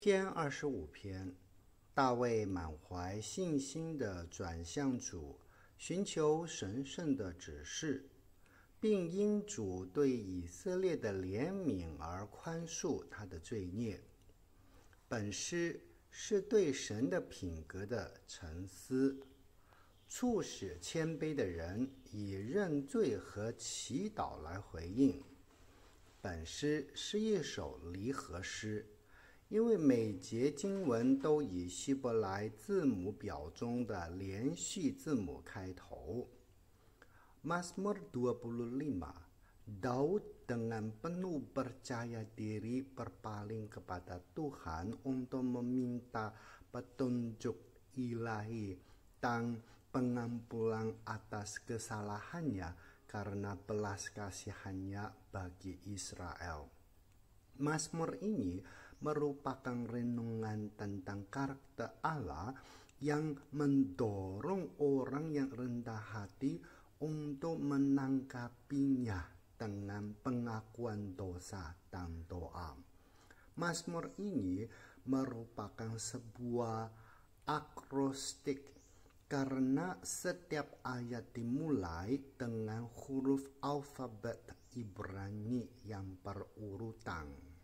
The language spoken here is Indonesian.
篇二十五篇，大卫满怀信心的转向主，寻求神圣的指示，并因主对以色列的怜悯而宽恕他的罪孽。本诗是对神的品格的沉思，促使谦卑的人以认罪和祈祷来回应。本诗是一首离合诗。dua puluh lima, Daud dengan penuh percaya diri berpaling kepada Tuhan untuk meminta petunjuk ilahi tentang pengampunan atas kesalahannya karena belas kasihannya bagi Israel. Masmur ini merupakan renungan tentang karakter Allah yang mendorong orang yang rendah hati untuk menangkapinya dengan pengakuan dosa dan doa. Mazmur ini merupakan sebuah akrostik karena setiap ayat dimulai dengan huruf alfabet Ibrani yang berurutan.